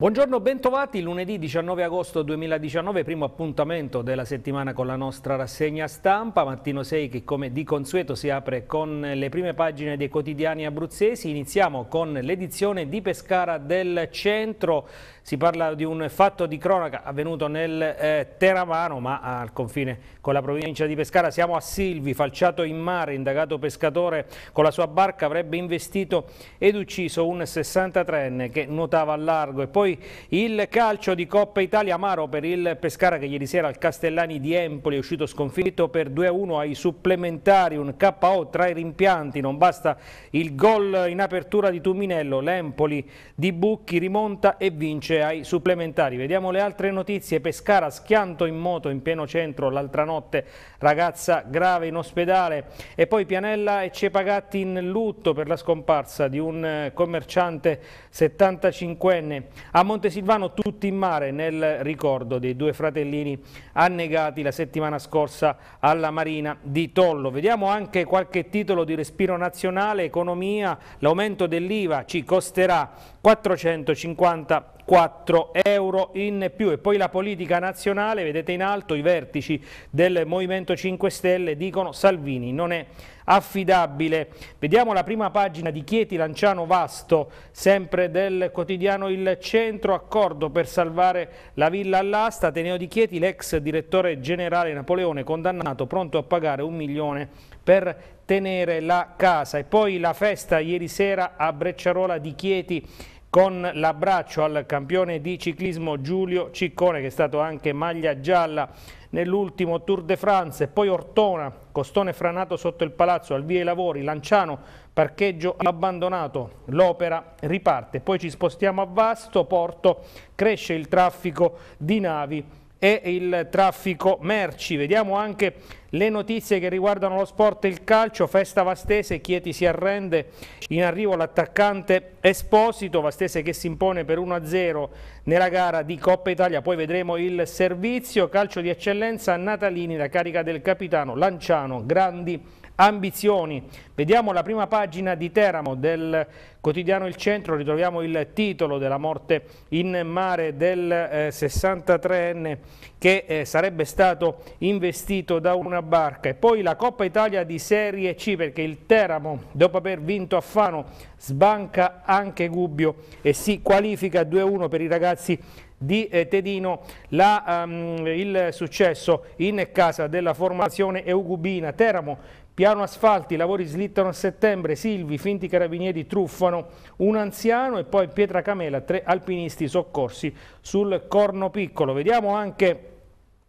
Buongiorno, bentrovati. Lunedì 19 agosto 2019, primo appuntamento della settimana con la nostra rassegna stampa. Mattino 6 che come di consueto si apre con le prime pagine dei quotidiani abruzzesi. Iniziamo con l'edizione di Pescara del Centro si parla di un fatto di cronaca avvenuto nel eh, Teramano, ma al confine con la provincia di Pescara. Siamo a Silvi, falciato in mare, indagato pescatore con la sua barca avrebbe investito ed ucciso un 63enne che nuotava a largo. E poi il calcio di Coppa Italia amaro per il Pescara che ieri sera al Castellani di Empoli è uscito sconfitto per 2-1 ai supplementari, un KO tra i rimpianti, non basta il gol in apertura di Tuminello, l'Empoli di Bucchi rimonta e vince ai supplementari. Vediamo le altre notizie. Pescara, schianto in moto in pieno centro l'altra notte, ragazza grave in ospedale. E poi Pianella e Cepagatti in lutto per la scomparsa di un eh, commerciante 75enne. A Montesilvano tutti in mare nel ricordo dei due fratellini annegati la settimana scorsa alla Marina di Tollo. Vediamo anche qualche titolo di respiro nazionale, economia, l'aumento dell'IVA ci costerà 450 euro. 4 euro in più e poi la politica nazionale, vedete in alto i vertici del Movimento 5 Stelle dicono Salvini non è affidabile. Vediamo la prima pagina di Chieti Lanciano Vasto, sempre del quotidiano Il Centro, accordo per salvare la villa all'asta, Ateneo di Chieti, l'ex direttore generale Napoleone condannato pronto a pagare un milione per tenere la casa e poi la festa ieri sera a Brecciarola di Chieti con l'abbraccio al campione di ciclismo Giulio Ciccone che è stato anche maglia gialla nell'ultimo Tour de France, poi Ortona, Costone franato sotto il palazzo al via i lavori, Lanciano, parcheggio abbandonato, l'opera riparte, poi ci spostiamo a Vasto, Porto, cresce il traffico di navi e il traffico merci. Vediamo anche le notizie che riguardano lo sport e il calcio. Festa Vastese, Chieti si arrende, in arrivo l'attaccante Esposito, Vastese che si impone per 1-0 nella gara di Coppa Italia, poi vedremo il servizio, calcio di eccellenza, Natalini, la carica del capitano, Lanciano, Grandi ambizioni. Vediamo la prima pagina di Teramo del quotidiano Il Centro, ritroviamo il titolo della morte in mare del eh, 63enne che eh, sarebbe stato investito da una barca e poi la Coppa Italia di Serie C perché il Teramo dopo aver vinto a Fano sbanca anche Gubbio e si qualifica 2-1 per i ragazzi di eh, Tedino la, um, il successo in casa della formazione Eugubina. Teramo Piano asfalti, lavori slittano a settembre, Silvi, finti carabinieri truffano un anziano e poi Pietra Camela, tre alpinisti soccorsi sul Corno Piccolo. Vediamo anche...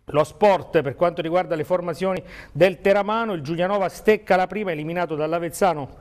Lo sport per quanto riguarda le formazioni del Teramano, il Giulianova stecca la prima eliminato dall'Avezzano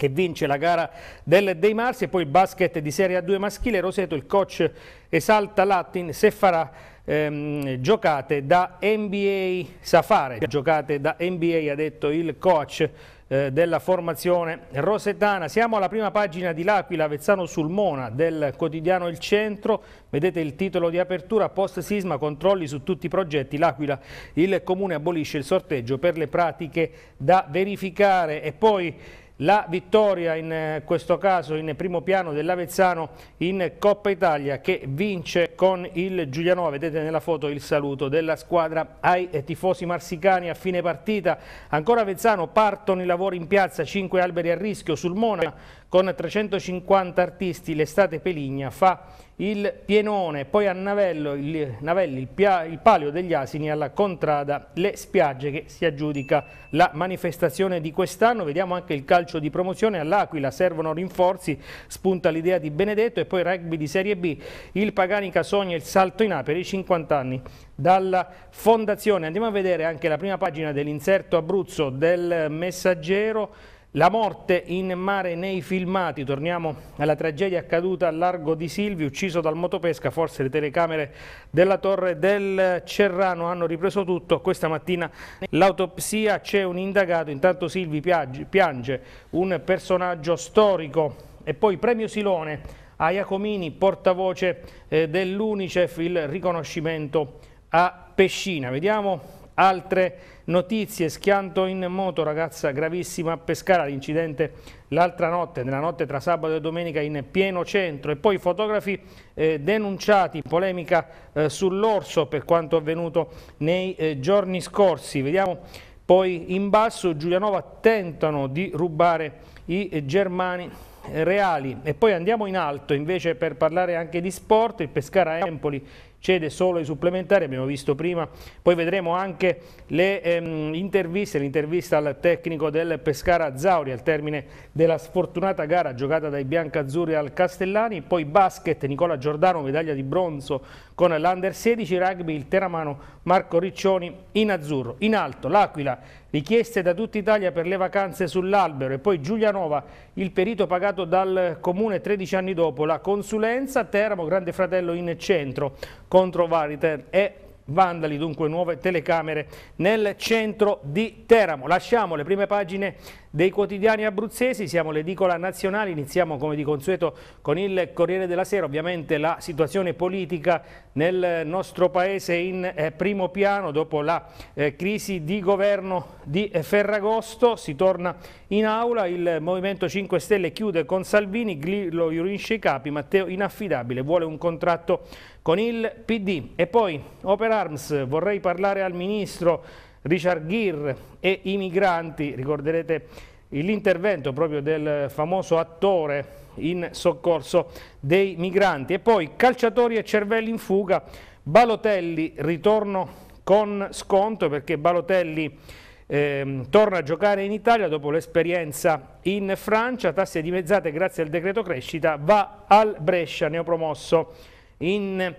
che vince la gara del Dei Marsi e poi il basket di Serie A2 maschile, Roseto, il coach esalta Latin se farà ehm, giocate da NBA sa fare, giocate da NBA ha detto il coach eh, della formazione rosetana. Siamo alla prima pagina di L'Aquila, Vezzano Sulmona del quotidiano Il Centro, vedete il titolo di apertura, post sisma, controlli su tutti i progetti, L'Aquila, il comune abolisce il sorteggio per le pratiche da verificare e poi la vittoria in eh, questo caso in primo piano dell'Avezzano in Coppa Italia che vince con il Giuliano. vedete nella foto il saluto della squadra ai eh, tifosi marsicani a fine partita. Ancora Avezzano partono i lavori in piazza, 5 alberi a rischio sul Mona con 350 artisti, l'estate Peligna fa il Pienone, poi a Navello, il, Navelli, il, pia, il, Palio degli Asini alla Contrada, le spiagge che si aggiudica la manifestazione di quest'anno. Vediamo anche il calcio di promozione all'Aquila, servono rinforzi, spunta l'idea di Benedetto e poi rugby di Serie B. Il Paganica sogna il salto in A per i 50 anni dalla fondazione. Andiamo a vedere anche la prima pagina dell'inserto Abruzzo del Messaggero la morte in mare nei filmati, torniamo alla tragedia accaduta al largo di Silvi, ucciso dal motopesca, forse le telecamere della torre del Cerrano hanno ripreso tutto, questa mattina l'autopsia c'è un indagato, intanto Silvi piange, un personaggio storico e poi premio Silone a Iacomini, portavoce eh, dell'Unicef, il riconoscimento a Pescina. Vediamo Altre notizie, schianto in moto, ragazza gravissima a Pescara, l'incidente l'altra notte, nella notte tra sabato e domenica in pieno centro e poi fotografi eh, denunciati, polemica eh, sull'orso per quanto avvenuto nei eh, giorni scorsi. Vediamo poi in basso Giulianova tentano di rubare i germani eh, reali e poi andiamo in alto invece per parlare anche di sport, il Pescara Empoli cede solo i supplementari, abbiamo visto prima, poi vedremo anche le ehm, interviste, l'intervista al tecnico del Pescara Zauri al termine della sfortunata gara giocata dai biancazzurri al Castellani, poi basket, Nicola Giordano, medaglia di bronzo con l'Under 16 rugby il teramano Marco Riccioni in azzurro. In alto l'Aquila, richieste da tutta Italia per le vacanze sull'albero e poi Giulianova, il perito pagato dal comune 13 anni dopo, la consulenza Teramo Grande Fratello in centro contro Variter e vandali, dunque nuove telecamere nel centro di Teramo. Lasciamo le prime pagine dei quotidiani abruzzesi, siamo l'edicola nazionale, iniziamo come di consueto con il Corriere della Sera, ovviamente la situazione politica nel nostro paese in eh, primo piano dopo la eh, crisi di governo di eh, Ferragosto, si torna in aula, il Movimento 5 Stelle chiude con Salvini, Grillo riunisce i capi, Matteo inaffidabile, vuole un contratto con il PD. E poi Open Arms, vorrei parlare al Ministro Richard Gir e i migranti, ricorderete l'intervento proprio del famoso attore in soccorso dei migranti. E poi calciatori e cervelli in fuga, Balotelli ritorno con sconto perché Balotelli eh, torna a giocare in Italia dopo l'esperienza in Francia, tasse dimezzate grazie al decreto crescita, va al Brescia, neopromosso in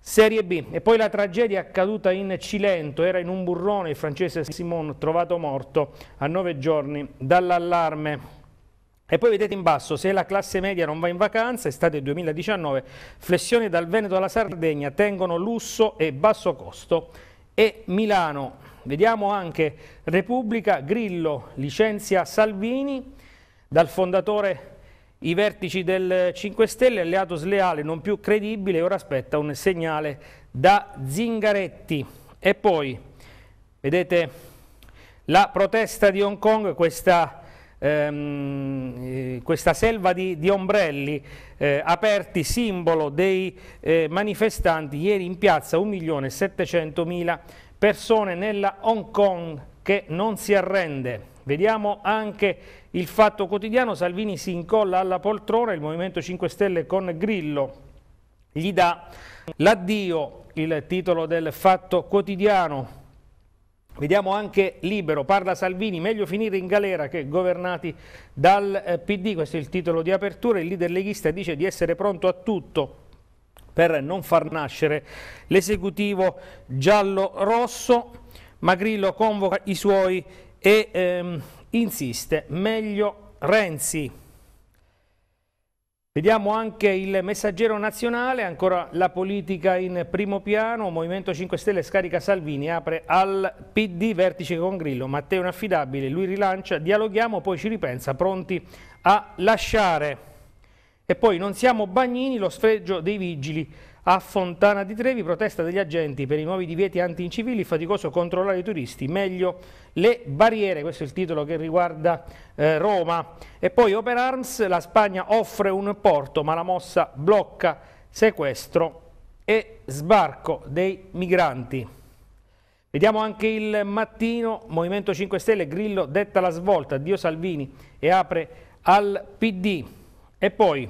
Serie B. E poi la tragedia accaduta in Cilento, era in un burrone il francese Simon trovato morto a nove giorni dall'allarme. E poi vedete in basso, se la classe media non va in vacanza, estate 2019, flessioni dal Veneto alla Sardegna tengono lusso e basso costo e Milano. Vediamo anche Repubblica, Grillo licenzia Salvini dal fondatore i vertici del 5 Stelle, alleato sleale, non più credibile, ora aspetta un segnale da Zingaretti. E poi, vedete, la protesta di Hong Kong, questa... Ehm, eh, questa selva di, di ombrelli eh, aperti, simbolo dei eh, manifestanti ieri in piazza 1.700.000 persone nella Hong Kong che non si arrende. Vediamo anche il fatto quotidiano, Salvini si incolla alla poltrona, il Movimento 5 Stelle con Grillo gli dà l'addio, il titolo del fatto quotidiano. Vediamo anche Libero, parla Salvini, meglio finire in galera che governati dal eh, PD, questo è il titolo di apertura, il leader leghista dice di essere pronto a tutto per non far nascere l'esecutivo giallo-rosso, ma Grillo convoca i suoi e... Ehm, insiste meglio Renzi. Vediamo anche il messaggero nazionale, ancora la politica in primo piano, Movimento 5 Stelle scarica Salvini, apre al PD, vertice con Grillo, Matteo inaffidabile, lui rilancia, dialoghiamo, poi ci ripensa, pronti a lasciare. E poi non siamo bagnini, lo sfregio dei vigili a Fontana di Trevi protesta degli agenti per i nuovi divieti anti-incivili, faticoso controllare i turisti, meglio le barriere, questo è il titolo che riguarda eh, Roma. E poi Open Arms, la Spagna offre un porto ma la mossa blocca sequestro e sbarco dei migranti. Vediamo anche il mattino, Movimento 5 Stelle, Grillo detta la svolta, Dio Salvini e apre al PD. E poi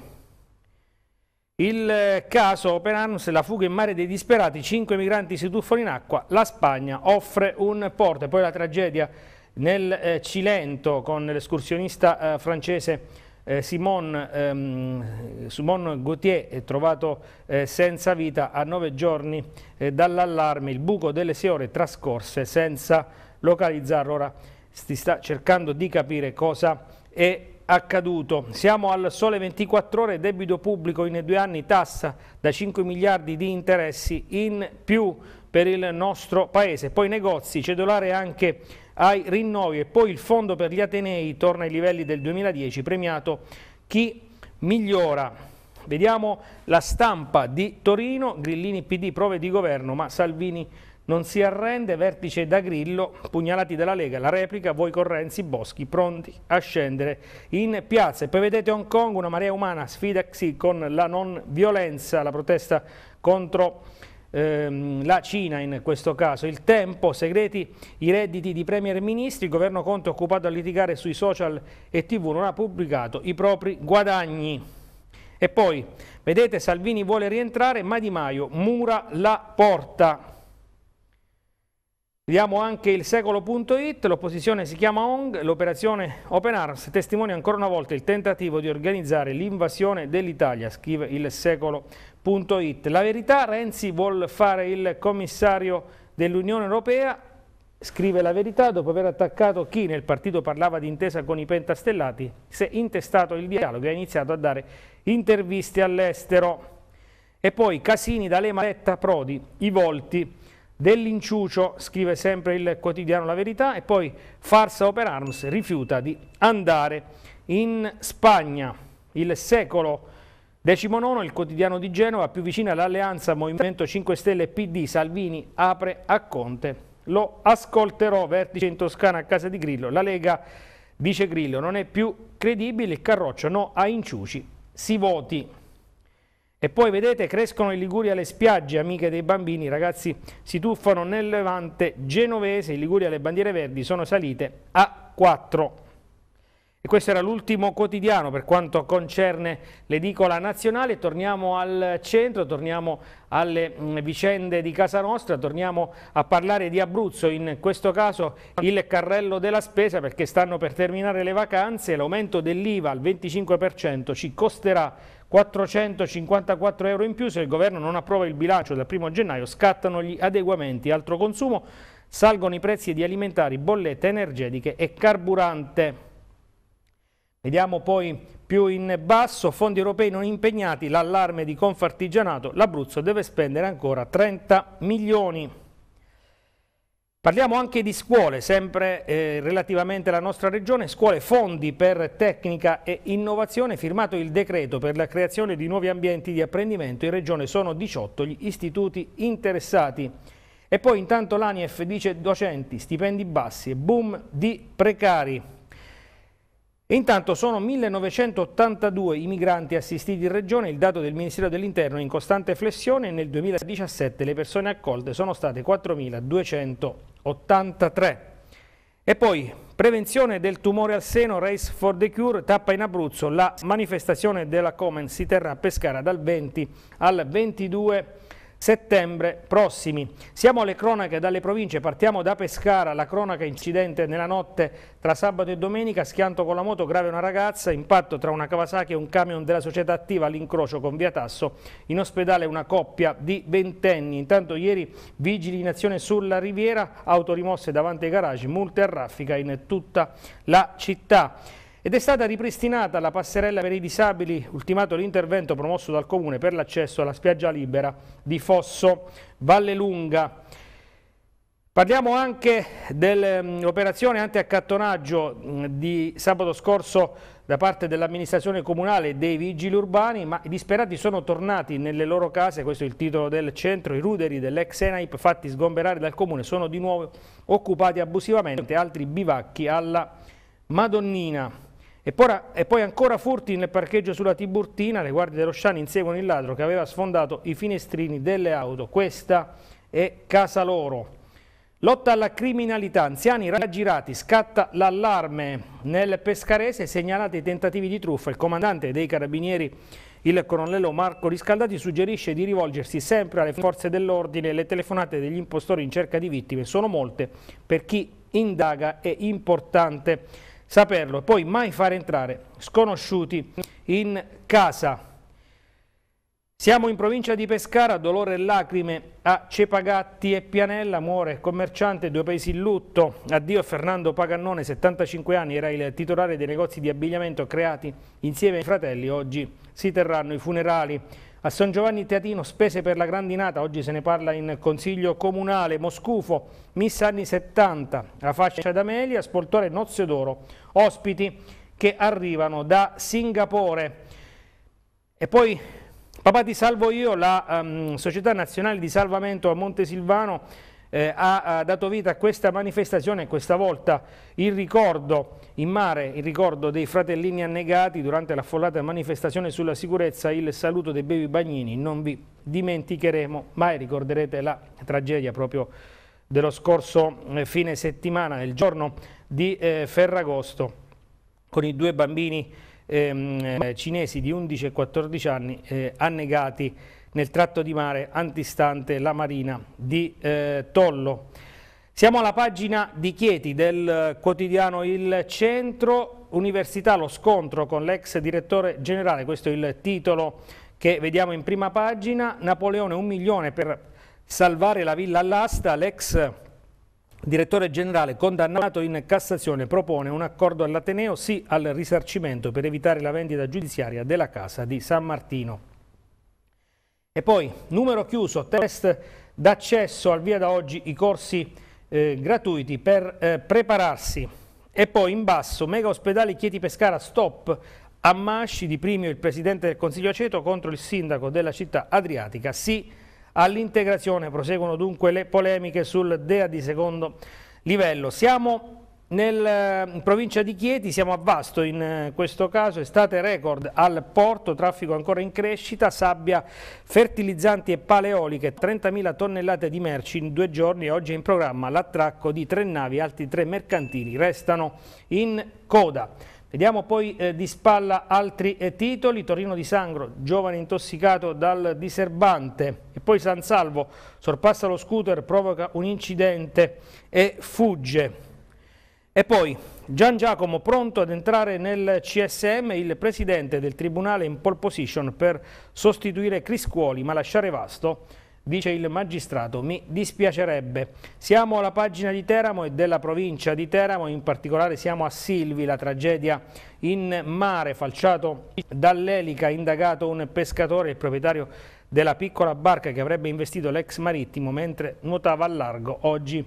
il caso Operanus, la fuga in mare dei disperati, 5 migranti si tuffano in acqua, la Spagna offre un porto e poi la tragedia nel eh, Cilento con l'escursionista eh, francese eh, Simon, ehm, Simon, Gauthier trovato eh, senza vita a nove giorni eh, dall'allarme, il buco delle sei ore trascorse senza localizzarlo. Ora si sta cercando di capire cosa è accaduto. Siamo al sole 24 ore, debito pubblico in due anni tassa da 5 miliardi di interessi in più per il nostro paese. Poi negozi, cedolare anche ai rinnovi e poi il fondo per gli Atenei torna ai livelli del 2010, premiato chi migliora. Vediamo la stampa di Torino, Grillini PD prove di governo, ma Salvini non si arrende, vertice da Grillo, pugnalati dalla Lega, la replica, voi correnzi, Boschi, pronti a scendere in piazza. E poi vedete Hong Kong, una marea umana, sfida Xi con la non violenza, la protesta contro ehm, la Cina in questo caso. Il tempo, segreti i redditi di premier ministri, il governo Conte occupato a litigare sui social e tv non ha pubblicato i propri guadagni. E poi, vedete, Salvini vuole rientrare, ma Di Maio mura la porta. Vediamo anche il secolo.it, l'opposizione si chiama ONG, l'operazione Open Arms testimonia ancora una volta il tentativo di organizzare l'invasione dell'Italia, scrive il secolo.it. La verità, Renzi vuole fare il commissario dell'Unione Europea, scrive la verità dopo aver attaccato chi nel partito parlava di intesa con i pentastellati, si è intestato il dialogo e ha iniziato a dare interviste all'estero. E poi Casini, D'Alema, Letta, Prodi, i volti dell'inciucio, scrive sempre il quotidiano La Verità, e poi Farsa Open Arms rifiuta di andare in Spagna. Il secolo XIX, il quotidiano di Genova, più vicino all'alleanza Movimento 5 Stelle PD, Salvini apre a Conte. Lo ascolterò, vertice in Toscana a casa di Grillo. La Lega, dice Grillo, non è più credibile, il Carroccio no a inciuci, si voti. E poi vedete crescono i Liguri alle spiagge amiche dei bambini, i ragazzi si tuffano nel Levante genovese, i Liguri alle bandiere verdi sono salite a 4. E questo era l'ultimo quotidiano per quanto concerne l'edicola nazionale. Torniamo al centro, torniamo alle mm, vicende di casa nostra, torniamo a parlare di Abruzzo, in questo caso il carrello della spesa perché stanno per terminare le vacanze, l'aumento dell'IVA al 25% ci costerà 454 euro in più se il governo non approva il bilancio dal 1 gennaio, scattano gli adeguamenti. Altro consumo, salgono i prezzi di alimentari, bollette energetiche e carburante. Vediamo poi più in basso, fondi europei non impegnati, l'allarme di Confartigianato, l'Abruzzo deve spendere ancora 30 milioni. Parliamo anche di scuole, sempre eh, relativamente alla nostra regione, scuole fondi per tecnica e innovazione, firmato il decreto per la creazione di nuovi ambienti di apprendimento, in regione sono 18 gli istituti interessati. E poi intanto l'ANIEF dice docenti, stipendi bassi e boom di precari. intanto sono 1982 i migranti assistiti in regione, il dato del Ministero dell'Interno in costante flessione e nel 2017 le persone accolte sono state 4200. 83. E poi prevenzione del tumore al seno, Race for the Cure, tappa in Abruzzo, la manifestazione della Comen si terrà a Pescara dal 20 al 22 settembre prossimi. Siamo alle cronache dalle province, partiamo da Pescara, la cronaca incidente nella notte tra sabato e domenica, schianto con la moto, grave una ragazza, impatto tra una Kawasaki e un camion della società attiva all'incrocio con Via Tasso, in ospedale una coppia di ventenni. Intanto ieri vigili in azione sulla riviera, auto rimosse davanti ai garage, multe a raffica in tutta la città. Ed è stata ripristinata la passerella per i disabili, ultimato l'intervento promosso dal Comune per l'accesso alla spiaggia libera di Fosso Vallelunga. Parliamo anche dell'operazione antiaccattonaggio mm, di sabato scorso da parte dell'amministrazione comunale e dei vigili urbani, ma i disperati sono tornati nelle loro case, questo è il titolo del centro, i ruderi dell'ex Enaip fatti sgomberare dal comune sono di nuovo occupati abusivamente, altri bivacchi alla Madonnina. E poi, e poi, ancora furti nel parcheggio sulla Tiburtina, le guardie dello Sciani inseguono il ladro che aveva sfondato i finestrini delle auto. Questa è casa loro. Lotta alla criminalità, anziani raggirati, scatta l'allarme. Nel Pescarese segnalati i tentativi di truffa. Il comandante dei carabinieri, il colonnello Marco Riscaldati, suggerisce di rivolgersi sempre alle forze dell'ordine. Le telefonate degli impostori in cerca di vittime sono molte per chi indaga è importante saperlo e poi mai fare entrare sconosciuti in casa. Siamo in provincia di Pescara, dolore e lacrime a Cepagatti e Pianella, muore commerciante, due paesi in lutto, addio Fernando Pagannone, 75 anni, era il titolare dei negozi di abbigliamento creati insieme ai fratelli, oggi si terranno i funerali. A San Giovanni Teatino spese per la grandinata, oggi se ne parla in consiglio comunale, Moscufo, Miss anni 70, la fascia d'Amelia, Spoltore Nozze d'Oro, ospiti che arrivano da Singapore. E poi Papà ti salvo io, la um, Società Nazionale di Salvamento a Montesilvano eh, ha, ha, dato vita a questa manifestazione, questa volta il ricordo in mare, il ricordo dei fratellini annegati durante l'affollata manifestazione sulla sicurezza, il saluto dei bevi bagnini, non vi dimenticheremo, mai ricorderete la tragedia proprio dello scorso eh, fine settimana, il giorno di eh, Ferragosto, con i due bambini ehm, cinesi di 11 e 14 anni eh, annegati nel tratto di mare antistante la marina di eh, Tollo. Siamo alla pagina di Chieti del eh, quotidiano Il Centro, Università lo scontro con l'ex direttore generale, questo è il titolo che vediamo in prima pagina, Napoleone un milione per salvare la villa all'asta, l'ex direttore generale condannato in Cassazione propone un accordo all'Ateneo sì al risarcimento per evitare la vendita giudiziaria della casa di San Martino. E poi, numero chiuso, test d'accesso al via da oggi i corsi eh, gratuiti per eh, prepararsi. E poi in basso, mega ospedali Chieti Pescara, stop a Masci di Primio, il presidente del Consiglio Aceto contro il sindaco della città adriatica, sì all'integrazione. Proseguono dunque le polemiche sul DEA di secondo livello. Siamo nel eh, provincia di Chieti siamo a Vasto in eh, questo caso, estate record al porto, traffico ancora in crescita, sabbia, fertilizzanti e paleoliche, 30.000 tonnellate di merci in due giorni e oggi è in programma l'attracco di tre navi, altri tre mercantili restano in coda. Vediamo poi eh, di spalla altri eh, titoli, Torino di Sangro, giovane intossicato dal diserbante e poi San Salvo sorpassa lo scooter, provoca un incidente e fugge. E poi Gian Giacomo pronto ad entrare nel CSM, il presidente del tribunale in pole position per sostituire Criscuoli ma lasciare vasto, dice il magistrato, mi dispiacerebbe. Siamo alla pagina di Teramo e della provincia di Teramo, in particolare siamo a Silvi, la tragedia in mare, falciato dall'elica, indagato un pescatore, il proprietario della piccola barca che avrebbe investito l'ex marittimo mentre nuotava a largo. Oggi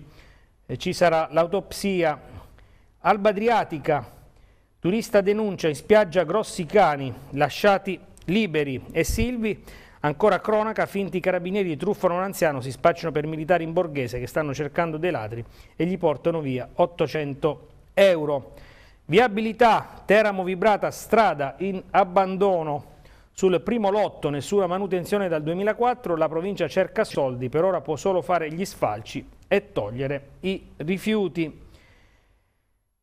eh, ci sarà l'autopsia Alba Adriatica, turista denuncia in spiaggia grossi cani lasciati liberi e Silvi Ancora cronaca, finti carabinieri truffano un anziano, si spacciano per militari in borghese che stanno cercando dei ladri e gli portano via 800 euro. Viabilità, Teramo vibrata, strada in abbandono. Sul primo lotto nessuna manutenzione dal 2004, la provincia cerca soldi, per ora può solo fare gli sfalci e togliere i rifiuti.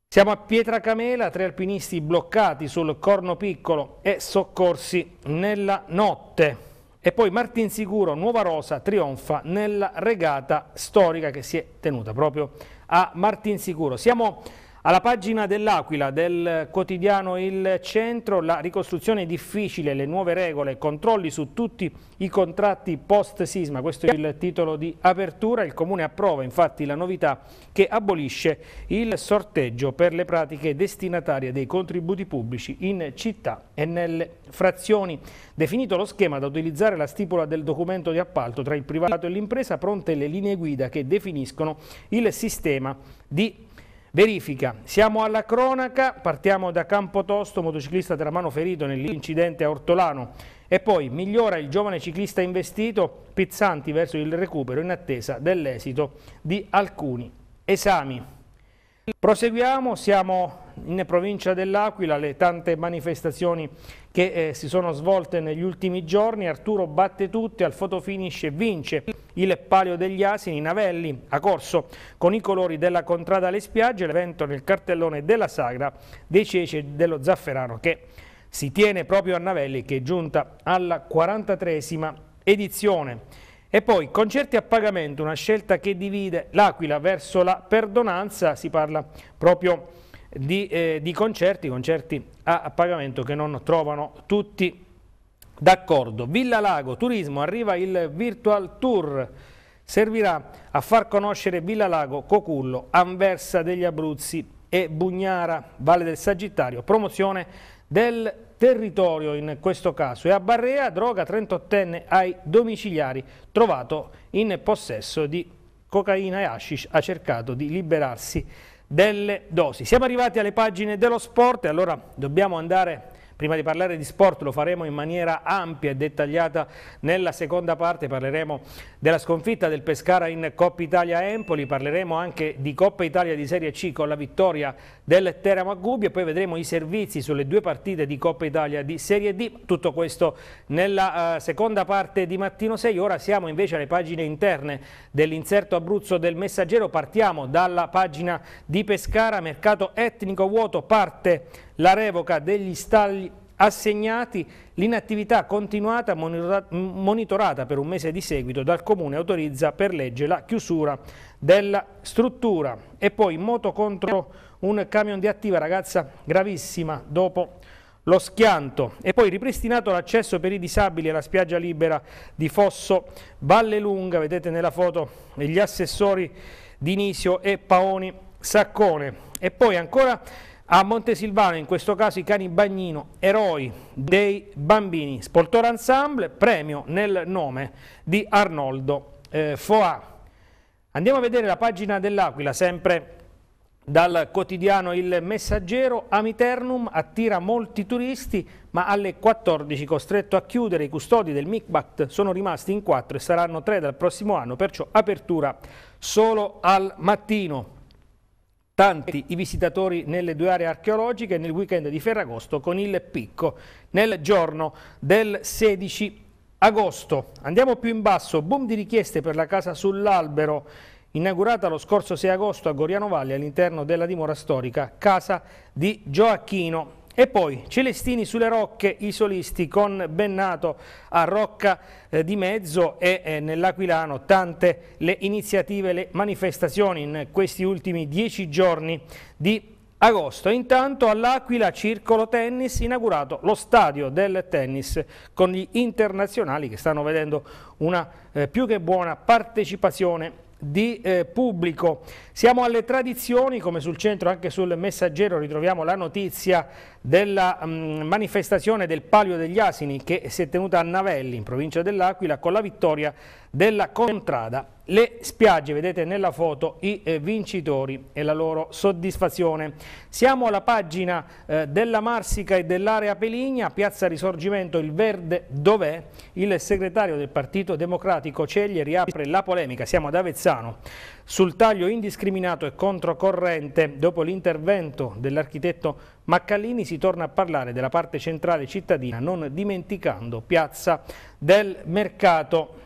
Siamo a Pietracamela, tre alpinisti bloccati sul Corno Piccolo e soccorsi nella notte. E poi Martin Sicuro, Nuova Rosa, trionfa nella regata storica che si è tenuta proprio a Martin Sicuro. Siamo alla pagina dell'Aquila del quotidiano Il Centro, la ricostruzione è difficile, le nuove regole, controlli su tutti i contratti post-sisma. Questo è il titolo di apertura. Il Comune approva infatti la novità che abolisce il sorteggio per le pratiche destinatarie dei contributi pubblici in città e nelle frazioni. Definito lo schema da utilizzare la stipula del documento di appalto tra il privato e l'impresa, pronte le linee guida che definiscono il sistema di Verifica, siamo alla cronaca, partiamo da Campotosto, motociclista tra mano ferito nell'incidente a Ortolano e poi migliora il giovane ciclista investito, Pizzanti verso il recupero in attesa dell'esito di alcuni esami. Proseguiamo, siamo in provincia dell'Aquila le tante manifestazioni che eh, si sono svolte negli ultimi giorni, Arturo batte tutte, al fotofinish vince il Palio degli Asini, Navelli a corso con i colori della Contrada alle spiagge, l'evento nel cartellone della Sagra dei Ceci dello Zafferano che si tiene proprio a Navelli che è giunta alla 43 esima edizione. E poi concerti a pagamento, una scelta che divide l'Aquila verso la perdonanza, si parla proprio di di, eh, di concerti, concerti a, a pagamento che non trovano tutti d'accordo. Villa Lago, turismo, arriva il virtual tour servirà a far conoscere Villa Lago, Cocullo, Anversa degli Abruzzi e Bugnara, Valle del Sagittario, promozione del territorio in questo caso e a Barrea droga 38enne ai domiciliari trovato in possesso di cocaina e hashish ha cercato di liberarsi delle dosi. Siamo arrivati alle pagine dello sport e allora dobbiamo andare Prima di parlare di sport lo faremo in maniera ampia e dettagliata nella seconda parte, parleremo della sconfitta del Pescara in Coppa Italia Empoli, parleremo anche di Coppa Italia di Serie C con la vittoria del Teramo Teramagubbio, poi vedremo i servizi sulle due partite di Coppa Italia di Serie D, tutto questo nella eh, seconda parte di Mattino 6, ora siamo invece alle pagine interne dell'inserto Abruzzo del Messaggero, partiamo dalla pagina di Pescara, mercato etnico vuoto, parte la revoca degli stalli assegnati, l'inattività continuata monitorata per un mese di seguito dal Comune autorizza per legge la chiusura della struttura e poi moto contro un camion di attiva ragazza gravissima dopo lo schianto e poi ripristinato l'accesso per i disabili alla spiaggia libera di Fosso Valle Lunga, vedete nella foto gli assessori Dinisio e Paoni Saccone e poi ancora a Montesilvano, in questo caso i cani bagnino, eroi dei bambini, Spoltore Ensemble, premio nel nome di Arnoldo eh, Foà. Andiamo a vedere la pagina dell'Aquila, sempre dal quotidiano Il Messaggero, Amiternum attira molti turisti, ma alle 14 costretto a chiudere i custodi del MICBAT sono rimasti in 4 e saranno 3 dal prossimo anno, perciò apertura solo al mattino. Tanti i visitatori nelle due aree archeologiche nel weekend di Ferragosto con il picco nel giorno del 16 agosto. Andiamo più in basso, boom di richieste per la casa sull'albero inaugurata lo scorso 6 agosto a Goriano Valle all'interno della dimora storica Casa di Gioacchino. E poi Celestini sulle rocche, i solisti con Bennato a Rocca eh, di Mezzo e eh, nell'Aquilano tante le iniziative, le manifestazioni in questi ultimi dieci giorni di agosto. Intanto all'Aquila Circolo Tennis inaugurato lo stadio del tennis con gli internazionali che stanno vedendo una eh, più che buona partecipazione di eh, pubblico. Siamo alle tradizioni, come sul centro anche sul messaggero ritroviamo la notizia della mh, mm, manifestazione del Palio degli Asini che si è tenuta a Navelli in provincia dell'Aquila con la vittoria della contrada. Le spiagge, vedete nella foto i eh, vincitori e la loro soddisfazione. Siamo alla pagina eh, della Marsica e dell'area Peligna, Piazza Risorgimento, il verde dov'è? Il segretario del Partito Democratico Ceglie riapre la polemica, siamo ad Avezzano, sul taglio indiscriminato e controcorrente. Dopo l'intervento dell'architetto Maccallini si torna a parlare della parte centrale cittadina, non dimenticando Piazza del Mercato.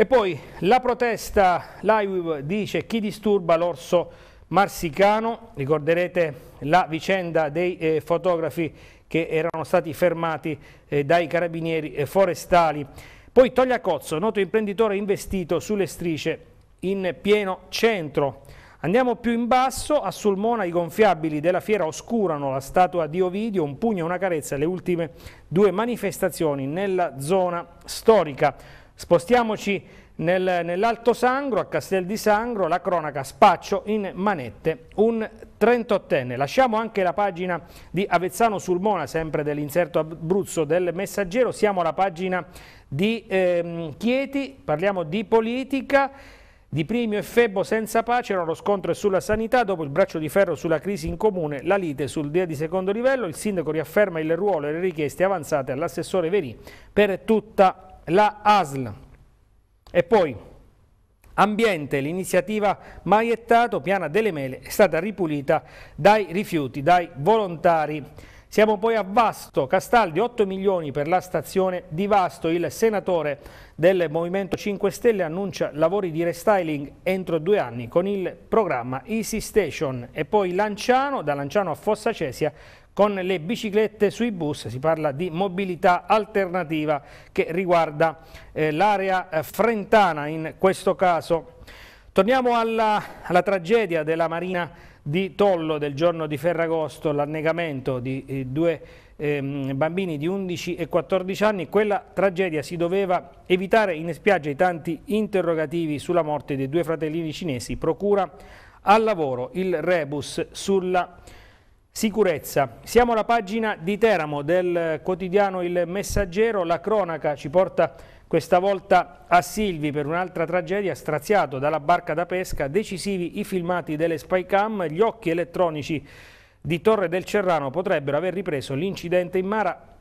E poi la protesta, l'AIWIV dice chi disturba l'orso marsicano, ricorderete la vicenda dei eh, fotografi che erano stati fermati eh, dai carabinieri eh, forestali. Poi Togliacozzo, noto imprenditore investito sulle strisce in pieno centro. Andiamo più in basso, a Sulmona i gonfiabili della fiera oscurano la statua di Ovidio, un pugno e una carezza, le ultime due manifestazioni nella zona storica. Spostiamoci nel, nell'Alto Sangro, a Castel di Sangro, la cronaca spaccio in manette un 38enne. Lasciamo anche la pagina di Avezzano Sulmona, sempre dell'inserto Abruzzo del Messaggero, siamo alla pagina di ehm, Chieti, parliamo di politica. Di Primio e Febbo senza pace erano lo scontro è sulla sanità, dopo il braccio di ferro sulla crisi in comune, la lite sul dia di secondo livello, il sindaco riafferma il ruolo e le richieste avanzate all'assessore Verì per tutta la ASL e poi ambiente, l'iniziativa Maiettato, Piana delle Mele, è stata ripulita dai rifiuti, dai volontari. Siamo poi a Vasto, Castaldi, 8 milioni per la stazione di Vasto. Il senatore del Movimento 5 Stelle annuncia lavori di restyling entro due anni con il programma Easy Station. E poi Lanciano, da Lanciano a Fossa Cesia, con le biciclette sui bus, si parla di mobilità alternativa che riguarda eh, l'area eh, frentana in questo caso. Torniamo alla, alla tragedia della Marina di Tollo del giorno di Ferragosto, l'annegamento di eh, due ehm, bambini di 11 e 14 anni, quella tragedia si doveva evitare in spiaggia i tanti interrogativi sulla morte dei due fratellini cinesi, procura al lavoro il rebus sulla Sicurezza. Siamo alla pagina di Teramo del quotidiano Il Messaggero. La cronaca ci porta questa volta a Silvi per un'altra tragedia, straziato dalla barca da pesca, decisivi i filmati delle spy cam, gli occhi elettronici di Torre del Cerrano potrebbero aver ripreso l'incidente in,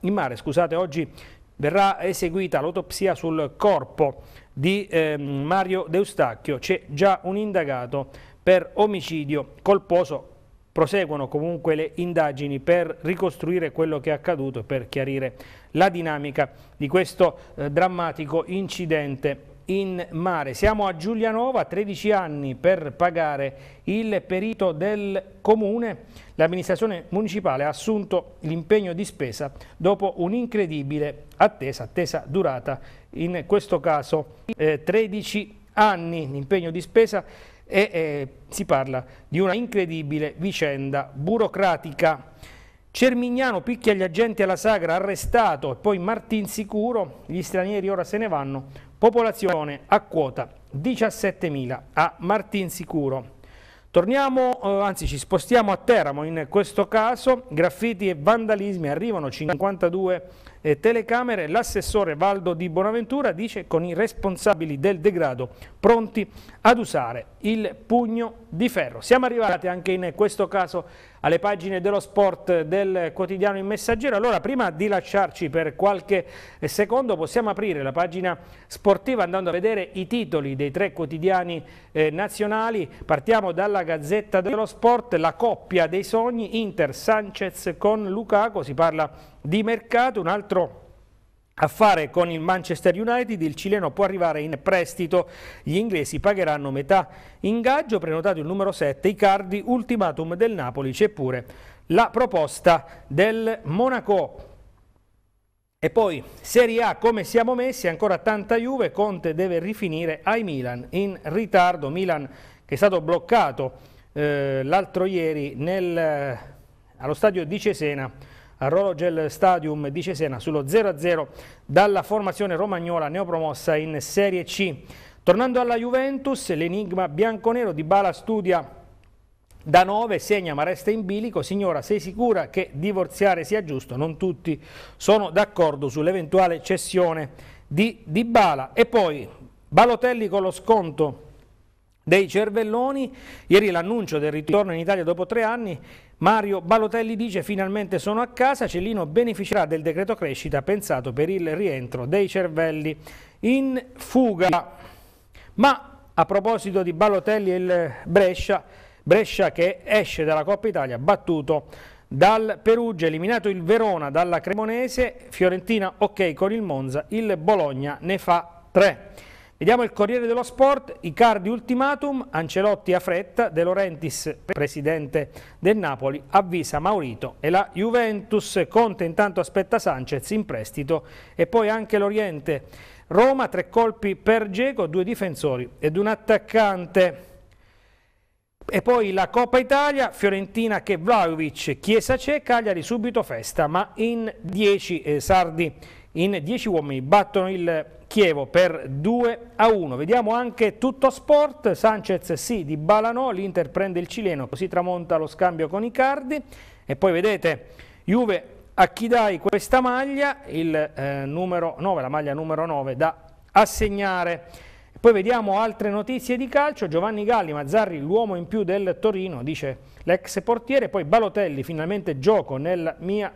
in mare. Scusate, oggi verrà eseguita l'autopsia sul corpo di eh, Mario Deustacchio. C'è già un indagato per omicidio colposo proseguono comunque le indagini per ricostruire quello che è accaduto e per chiarire la dinamica di questo eh, drammatico incidente in mare. Siamo a Giulianova, 13 anni per pagare il perito del comune. L'amministrazione municipale ha assunto l'impegno di spesa dopo un'incredibile attesa, attesa durata in questo caso eh, 13 anni. L'impegno di spesa e eh, si parla di una incredibile vicenda burocratica. Cermignano picchia gli agenti alla sagra, arrestato e poi Martin sicuro, gli stranieri ora se ne vanno, popolazione a quota 17.000 a Martin sicuro. Torniamo, eh, anzi ci spostiamo a Teramo in questo caso, graffiti e vandalismi, arrivano 52 eh, telecamere, l'assessore Valdo Di Bonaventura dice con i responsabili del degrado pronti ad usare il pugno di ferro. Siamo arrivati anche in questo caso alle pagine dello sport del quotidiano Il Messaggero. Allora, prima di lasciarci per qualche eh, secondo, possiamo aprire la pagina sportiva andando a vedere i titoli dei tre quotidiani eh, nazionali. Partiamo dalla Gazzetta dello Sport, la coppia dei sogni, Inter-Sanchez con Lukaku, si parla di mercato, un altro a fare con il Manchester United, il cileno può arrivare in prestito, gli inglesi pagheranno metà ingaggio, prenotato il numero 7, Icardi, ultimatum del Napoli, c'è pure la proposta del Monaco. E poi Serie A come siamo messi, ancora tanta Juve, Conte deve rifinire ai Milan, in ritardo Milan che è stato bloccato eh, l'altro ieri nel, allo stadio di Cesena al Rologel Stadium di Cesena sullo 0-0 dalla formazione romagnola neopromossa in Serie C. Tornando alla Juventus, l'enigma bianconero di Bala studia da 9 segna ma resta in bilico, signora sei sicura che divorziare sia giusto? Non tutti sono d'accordo sull'eventuale cessione di Dybala. E poi Balotelli con lo sconto dei cervelloni, ieri l'annuncio del ritorno in Italia dopo tre anni Mario Balotelli dice finalmente sono a casa, Cellino beneficerà del decreto crescita pensato per il rientro dei cervelli in fuga. Ma a proposito di Balotelli e il Brescia, Brescia che esce dalla Coppa Italia battuto dal Perugia, eliminato il Verona dalla Cremonese, Fiorentina ok con il Monza, il Bologna ne fa tre. Vediamo il Corriere dello Sport, Icardi ultimatum, Ancelotti a fretta, De Laurentiis, presidente del Napoli, avvisa Maurito e la Juventus, Conte intanto aspetta Sanchez in prestito e poi anche l'Oriente, Roma, tre colpi per Geco, due difensori ed un attaccante. E poi la Coppa Italia, Fiorentina che Vlaovic, Chiesa c'è, Cagliari subito festa, ma in 10 eh, sardi in 10 uomini battono il Chievo per 2 a 1. Vediamo anche tutto sport, Sanchez sì, di Balano, l'Inter prende il cileno, così tramonta lo scambio con i Cardi e poi vedete Juve a chi dai questa maglia, il eh, numero 9, la maglia numero 9 da assegnare. Poi vediamo altre notizie di calcio, Giovanni Galli, Mazzarri l'uomo in più del Torino, dice l'ex portiere, poi Balotelli finalmente gioco nella mia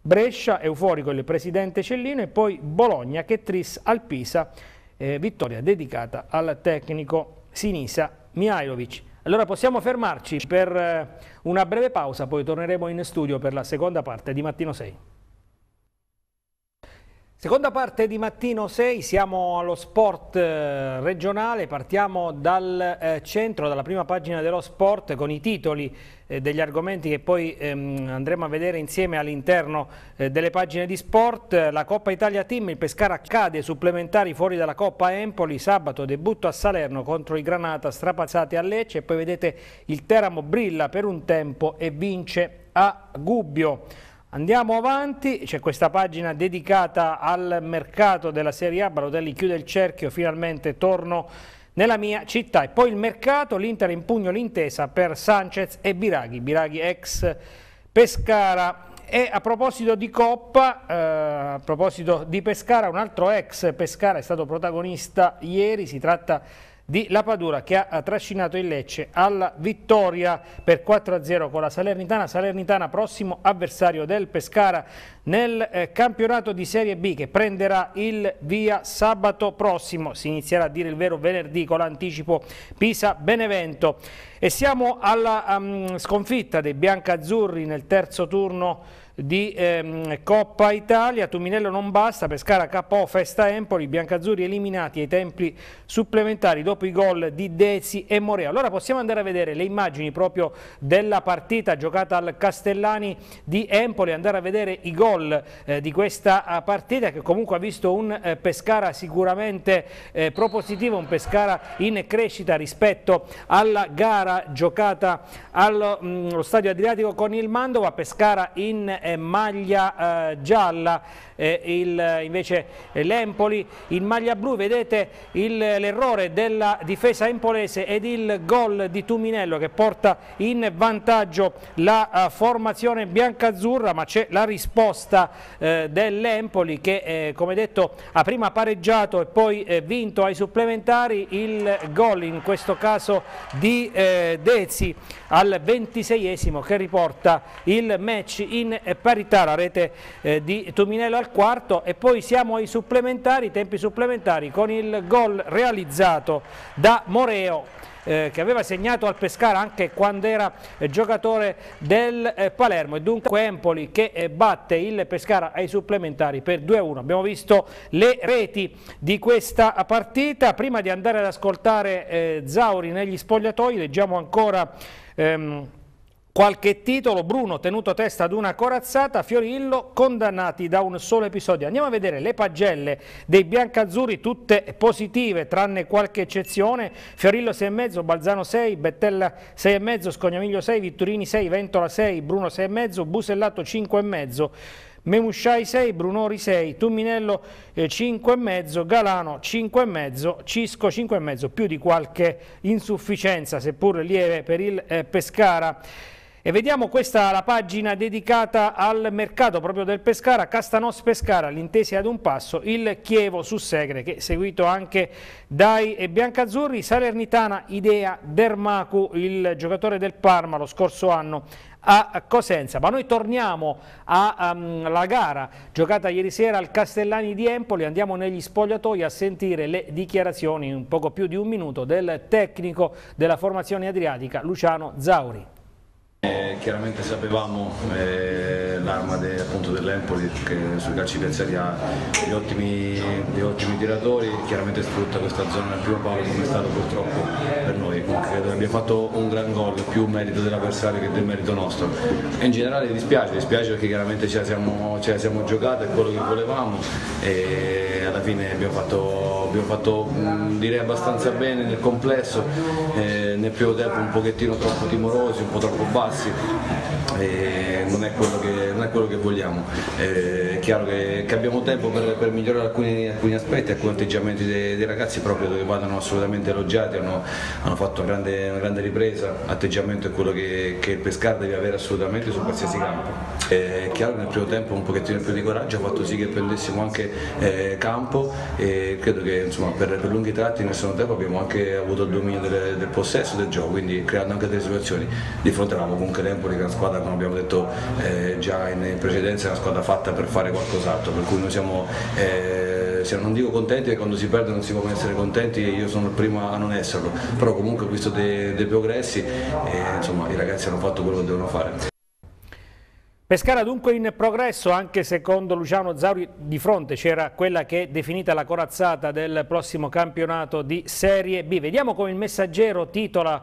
Brescia, euforico il presidente Cellino e poi Bologna che tris al Pisa, eh, vittoria dedicata al tecnico Sinisa Mihailovic. Allora possiamo fermarci per eh, una breve pausa, poi torneremo in studio per la seconda parte di Mattino 6. Seconda parte di Mattino 6, siamo allo sport eh, regionale, partiamo dal eh, centro, dalla prima pagina dello sport con i titoli eh, degli argomenti che poi ehm, andremo a vedere insieme all'interno delle pagine di sport. La Coppa Italia Team, il Pescara cade, supplementari fuori dalla Coppa Empoli, sabato debutto a Salerno contro i Granata strapazzati a Lecce e poi vedete il Teramo brilla per un tempo e vince a Gubbio. Andiamo avanti, c'è questa pagina dedicata al mercato della Serie A, Balotelli chiude il cerchio, finalmente torno nella mia città. E poi il mercato, l'Inter impugno l'intesa per Sanchez e Biraghi, Biraghi ex Pescara. E a proposito di Coppa, eh, a proposito di Pescara, un altro ex Pescara è stato protagonista ieri, si tratta di di La Padura che ha trascinato il Lecce alla vittoria per 4-0 con la Salernitana. Salernitana prossimo avversario del Pescara nel eh, campionato di Serie B che prenderà il via sabato prossimo. Si inizierà a dire il vero venerdì con l'anticipo Pisa-Benevento. E siamo alla um, sconfitta dei biancazzurri nel terzo turno di ehm, Coppa Italia, Tuminello non basta, Pescara Capò, Festa Empoli, Biancazzurri eliminati ai tempi supplementari dopo i gol di Dezi e Morea. Allora possiamo andare a vedere le immagini proprio della partita giocata al Castellani di Empoli, andare a vedere i gol eh, di questa eh, partita che comunque ha visto un eh, Pescara sicuramente eh, propositivo, un Pescara in crescita rispetto alla gara giocata allo mm, mh, stadio Adriatico con il Mandova, Pescara in eh, maglia eh, gialla, eh, il, invece eh, l'Empoli in maglia blu, vedete l'errore della difesa empolese ed il gol di Tuminello che porta in vantaggio la formazione biancazzurra, ma c'è la risposta dell'Empoli che come detto ha prima pareggiato e poi vinto ai supplementari il gol in questo caso di Dezzi al 26esimo che riporta il match in parità, la rete eh, di Tuminello al quarto e poi siamo ai supplementari, tempi supplementari con il gol realizzato da Moreo eh, che aveva segnato al Pescara anche quando era eh, giocatore del eh, Palermo e dunque Empoli che batte il Pescara ai supplementari per 2-1. Abbiamo visto le reti di questa partita, prima di andare ad ascoltare Zauri negli spogliatoi leggiamo ancora Ehm, qualche titolo, Bruno tenuto testa ad una corazzata, Fiorillo condannati da un solo episodio. Andiamo a vedere le pagelle dei biancazzurri, tutte positive tranne qualche eccezione, Fiorillo 6,5, Balzano 6, Bettella 6,5, Scognamiglio 6, Vitturini 6, Ventola 6, Bruno 6,5, Busellato 5,5. Memusciai 6, Brunori 6, Tumminello 5,5, eh, Galano 5,5, Cisco 5,5, più di qualche insufficienza, seppur lieve, per il eh, Pescara. E vediamo questa la pagina dedicata al mercato proprio del Pescara, Castanos Pescara, l'intesi ad un passo, il Chievo su Segre che è seguito anche dai eh, Biancazzurri, Salernitana, Idea, Dermacu, il giocatore del Parma lo scorso anno a Cosenza, ma noi torniamo alla ehm, um, gara giocata ieri sera al Castellani di Empoli, andiamo negli spogliatoi a sentire le dichiarazioni in poco più di un minuto del tecnico della formazione adriatica Luciano Zauri. Eh, chiaramente sapevamo eh, l'arma de, dell'Empoli che sui calci piazzati ha gli ottimi, ottimi, tiratori, chiaramente sfrutta questa zona del primo palo come è stato purtroppo per noi, credo abbiamo fatto un gran gol, più merito dell'avversario che del merito nostro e in generale dispiace, dispiace perché chiaramente ce la siamo, ce la siamo giocata, è quello che volevamo e alla fine abbiamo fatto, abbiamo fatto direi abbastanza bene nel complesso, eh, nel primo tempo un pochettino troppo timorosi, un po' troppo bassi fácil. Eh, non è, che, non, è quello che, vogliamo. Eh, è chiaro che, che abbiamo tempo per, per migliorare alcuni, alcuni, aspetti, alcuni atteggiamenti dei, dei ragazzi, proprio dove vadano assolutamente elogiati, hanno, hanno fatto una grande, una grande, ripresa, atteggiamento è quello che, che, il Pescara deve avere assolutamente su qualsiasi campo. Eh, è chiaro che nel primo tempo un pochettino più di coraggio ha fatto sì che prendessimo anche eh, campo e credo che insomma, per, per, lunghi tratti nel secondo tempo abbiamo anche avuto il dominio del, del possesso del gioco, quindi creando anche delle situazioni. Di fronte avevamo comunque tempo di una squadra squadra, come abbiamo detto eh, già in precedenza, è una squadra fatta per fare qualcos'altro, per cui noi siamo, eh, non dico contenti, perché quando si perde non si può essere contenti e io sono il primo a non esserlo, però comunque ho visto dei, dei progressi e insomma i ragazzi hanno fatto quello che devono fare. Pescara dunque in progresso, anche secondo Luciano Zauri di fronte c'era quella che è definita la corazzata del prossimo campionato di Serie B. Vediamo come il messaggero titola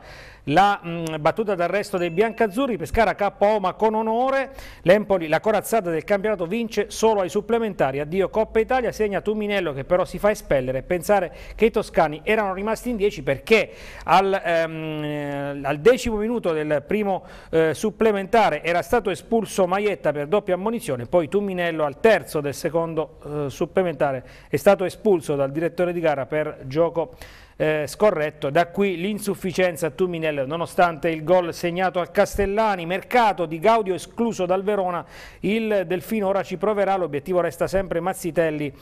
la mh, mm, battuta d'arresto dei biancazzurri, Pescara KO ma con onore, l'Empoli la corazzata del campionato vince solo ai supplementari, addio Coppa Italia, segna Tuminello che però si fa espellere, pensare che i toscani erano rimasti in 10 perché al, ehm, al decimo minuto del primo eh, supplementare era stato espulso Maietta per doppia ammonizione, poi Tumminello al terzo del secondo eh, supplementare è stato espulso dal direttore di gara per gioco eh, scorretto, da qui l'insufficienza a Tuminello nonostante il gol segnato al Castellani, mercato di Gaudio escluso dal Verona, il Delfino ora ci proverà, l'obiettivo resta sempre Mazzitelli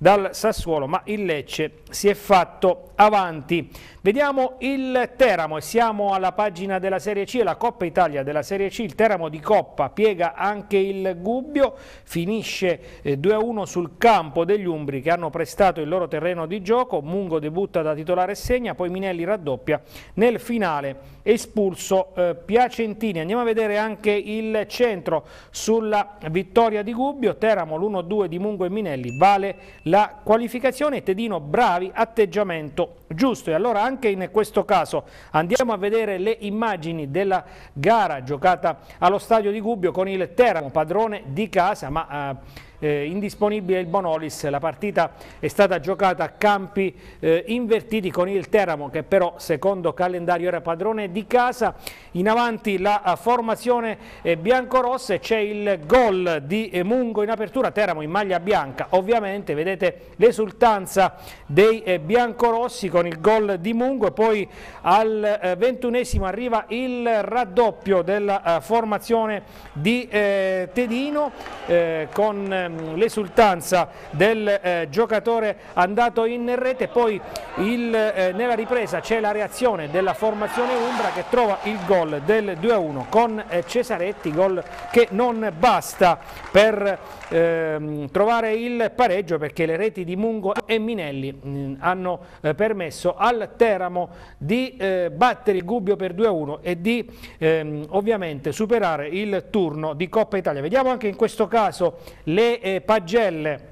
dal Sassuolo, ma il Lecce si è fatto avanti. Vediamo il Teramo e siamo alla pagina della Serie C, la Coppa Italia della Serie C, il Teramo di Coppa piega anche il Gubbio, finisce 2-1 eh, sul campo degli Umbri che hanno prestato il loro terreno di gioco, Mungo debutta da titolare e segna, poi Minelli raddoppia nel finale espulso eh, Piacentini. Andiamo a vedere anche il centro sulla vittoria di Gubbio, Teramo l'1-2 di Mungo e Minelli vale la qualificazione, Tedino bravi, atteggiamento giusto. E allora anche in questo caso andiamo a vedere le immagini della gara giocata allo stadio di Gubbio con il Teramo padrone di casa, ma... Eh, eh, indisponibile il Bonolis, la partita è stata giocata a campi eh, invertiti con il Teramo che però secondo calendario era padrone di casa, in avanti la formazione eh, biancorossa e c'è il gol di eh, Mungo in apertura, Teramo in maglia bianca, ovviamente vedete l'esultanza dei eh, biancorossi con il gol di Mungo e poi al ventunesimo arriva il raddoppio della formazione di Tedino con Ehm, l'esultanza del eh, giocatore andato in rete, poi il, eh, nella ripresa c'è la reazione della formazione Umbra che trova il gol del 2-1 con eh, Cesaretti, gol che non basta per ehm, trovare il pareggio perché le reti di Mungo e Minelli mh, mm, hanno eh, permesso al Teramo di eh, battere il Gubbio per 2-1 e di ehm, ovviamente superare il turno di Coppa Italia. Vediamo anche in questo caso le eh, pagelle.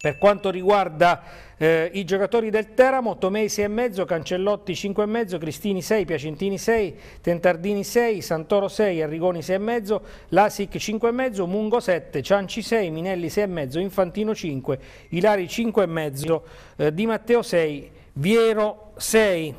Per quanto riguarda eh, i giocatori del Teramo, Tomei 6,5, Cancellotti 5,5, Cristini 6, Piacentini 6, Tentardini 6, Santoro 6, Arrigoni 6,5, Lasic 5,5, Mungo 7, Cianci 6, Minelli 6,5, Infantino 5, Ilari 5,5, eh, Di Matteo 6, Viero 6.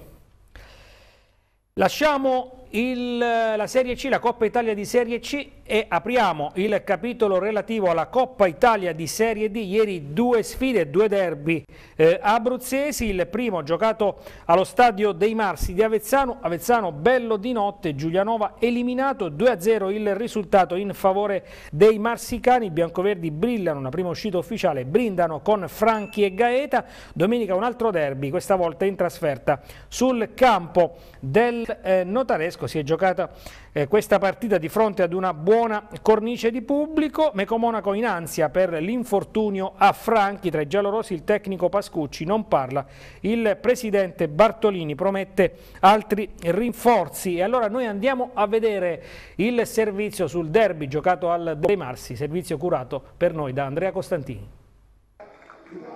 Lasciamo il, la Serie C, la Coppa Italia di Serie C e apriamo il capitolo relativo alla Coppa Italia di Serie D. Ieri due sfide, due derby eh, abruzzesi, il primo giocato allo stadio dei Marsi di Avezzano, Avezzano bello di notte, Giulianova eliminato, 2-0 il risultato in favore dei marsicani, i biancoverdi brillano, una prima uscita ufficiale, brindano con Franchi e Gaeta, domenica un altro derby, questa volta in trasferta sul campo del eh, Notaresco Francesco si è giocata eh, questa partita di fronte ad una buona cornice di pubblico, Meco Monaco in ansia per l'infortunio a Franchi, tra i giallorossi il tecnico Pascucci non parla, il presidente Bartolini promette altri rinforzi e allora noi andiamo a vedere il servizio sul derby giocato al De Marsi, servizio curato per noi da Andrea Costantini.